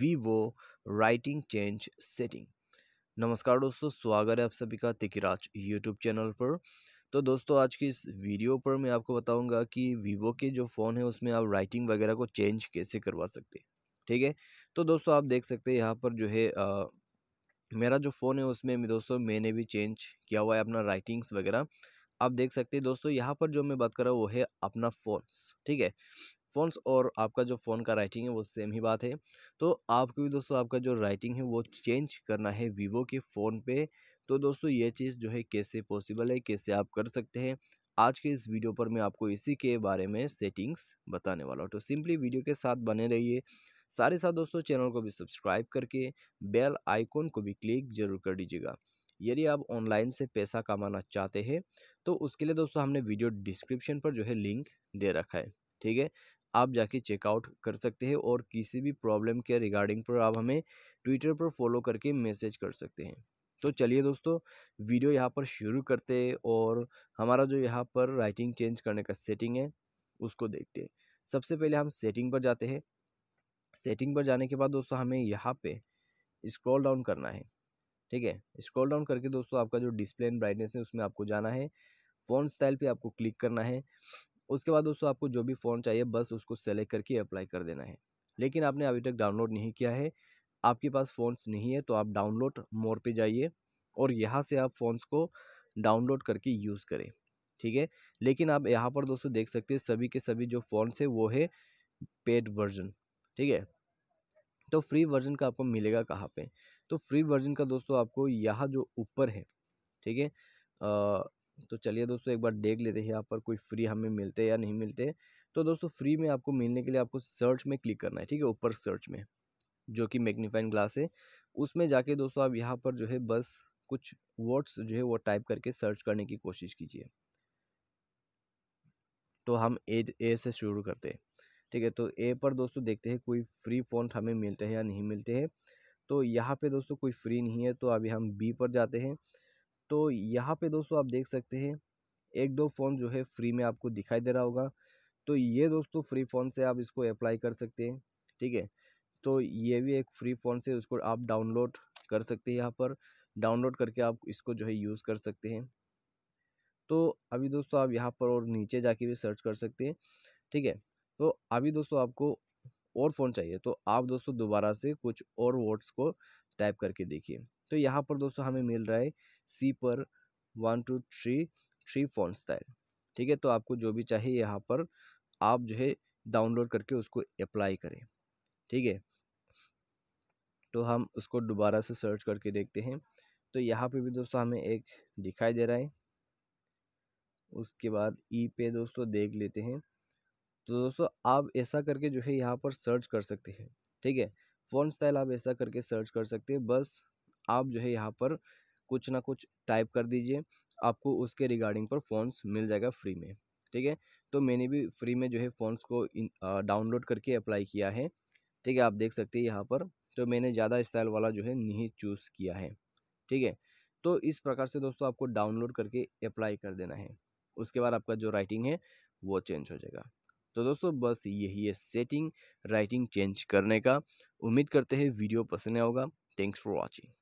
Vivo writing change setting नमस्कार दोस्तों स्वागत है आप सभी का तिकिराज यूट्यूब चैनल पर तो दोस्तों आज की इस वीडियो पर मैं आपको बताऊंगा कि वीवो के जो फ़ोन है उसमें आप राइटिंग वगैरह को चेंज कैसे करवा सकते हैं ठीक है तो दोस्तों आप देख सकते हैं यहाँ पर जो है आ, मेरा जो फ़ोन है उसमें दोस्तों मैंने भी चेंज किया हुआ है अपना राइटिंग्स वगैरह आप देख सकते हैं दोस्तों यहाँ पर जो मैं बात कर रहा हूँ वो है अपना फ़ोन ठीक है हेडफोन्स और आपका जो फ़ोन का राइटिंग है वो सेम ही बात है तो आपको भी दोस्तों आपका जो राइटिंग है वो चेंज करना है वीवो के फ़ोन पे तो दोस्तों ये चीज़ जो है कैसे पॉसिबल है कैसे आप कर सकते हैं आज के इस वीडियो पर मैं आपको इसी के बारे में सेटिंग्स बताने वाला हूँ तो सिंपली वीडियो के साथ बने रहिए सारे साथ दोस्तों चैनल को भी सब्सक्राइब करके बेल आइकॉन को भी क्लिक जरूर कर दीजिएगा यदि आप ऑनलाइन से पैसा कमाना चाहते हैं तो उसके लिए दोस्तों हमने वीडियो डिस्क्रिप्शन पर जो है लिंक दे रखा है ठीक है आप जाके चेकआउट कर सकते हैं और किसी भी प्रॉब्लम के रिगार्डिंग पर आप हमें ट्विटर पर फॉलो करके मैसेज कर सकते हैं तो चलिए दोस्तों वीडियो यहाँ पर शुरू करते हैं और हमारा जो यहाँ पर राइटिंग चेंज करने का सेटिंग है उसको देखते हैं सबसे पहले हम सेटिंग पर जाते हैं सेटिंग पर जाने के बाद दोस्तों हमें यहाँ पे स्क्रॉल डाउन करना है ठीक है स्क्रॉल डाउन करके दोस्तों आपका जो डिस्प्ले एंड ब्राइटनेस है उसमें आपको जाना है फ़ोन स्टाइल पे आपको क्लिक करना है उसके बाद दोस्तों आपको जो भी फोन चाहिए बस उसको सेलेक्ट करके अप्लाई कर देना है लेकिन आपने अभी तक डाउनलोड नहीं किया है आपके पास फ़ोन्स नहीं है तो आप डाउनलोड मोर पे जाइए और यहाँ से आप फ़ोन्स को डाउनलोड करके यूज़ करें ठीक है लेकिन आप यहाँ पर दोस्तों देख सकते हैं सभी के सभी जो फ़ोन्स है वो है पेड वर्जन ठीक है तो फ्री वर्जन का आपको मिलेगा कहाँ पे तो फ्री वर्जन का दोस्तों आपको यहाँ जो ऊपर है ठीक है तो चलिए दोस्तों एक बार देख लेते हैं यहाँ पर कोई फ्री हमें मिलते या नहीं मिलते तो दोस्तों फ्री में आपको मिलने के लिए आपको सर्च में क्लिक करना है ठीक है ऊपर सर्च में जो कि मैग्नीफाइन ग्लास है उसमें जाके दोस्तों आप यहाँ पर जो है बस कुछ वर्ड्स जो है वो टाइप करके सर्च करने की कोशिश कीजिए तो हम ए ए से शुरू करते हैं ठीक है तो ए पर दोस्तों देखते हैं कोई फ्री फ़ोन हमें मिलते हैं या नहीं मिलते हैं तो यहाँ पे दोस्तों कोई फ्री नहीं है तो अभी हम बी पर जाते हैं तो यहाँ पे दोस्तों आप देख सकते हैं एक दो फोन जो है फ्री में आपको दिखाई दे रहा होगा तो ये दोस्तों फ्री फोन से आप इसको अप्लाई कर सकते हैं ठीक है तो ये भी एक फ्री फोन से उसको आप डाउनलोड कर सकते हैं यहाँ पर डाउनलोड करके आप इसको जो है यूज़ कर सकते हैं तो अभी दोस्तों आप यहाँ पर और नीचे जाके भी सर्च कर सकते हैं ठीक है तो अभी दोस्तों आपको और फ़ोन चाहिए तो आप दोस्तों दोबारा से कुछ और वर्ड्स को टाइप करके देखिए तो यहाँ पर दोस्तों हमें मिल रहा है सी पर one two three three phone style ठीक है तो आपको जो भी चाहिए यहाँ पर आप जो है डाउनलोड करके उसको अप्लाई करें ठीक है तो हम उसको दोबारा से सर्च करके देखते हैं तो यहाँ पे भी दोस्तों हमें एक दिखाई दे रहा है उसके बाद ई e पे दोस्तों देख लेते हैं तो दोस्तों आप ऐसा करके जो है यहाँ पर सर्च कर सकते हैं ठीक है फ़ोन स्टाइल आप ऐसा करके सर्च कर सकते हैं बस आप जो है यहाँ पर कुछ ना कुछ टाइप कर दीजिए आपको उसके रिगार्डिंग पर फ़ोन्स मिल जाएगा फ्री में ठीक है तो मैंने भी फ्री में जो है फ़ोन्स को डाउनलोड करके अप्लाई किया है ठीक है आप देख सकते हैं यहाँ पर तो मैंने ज़्यादा स्टाइल वाला जो है नहीं चूज़ किया है ठीक है तो इस प्रकार से दोस्तों आपको डाउनलोड करके अप्लाई कर देना है उसके बाद आपका जो राइटिंग है वो चेंज हो जाएगा तो दोस्तों बस यही है सेटिंग राइटिंग चेंज करने का उम्मीद करते हैं वीडियो पसंद आएगा थैंक्स फॉर वॉचिंग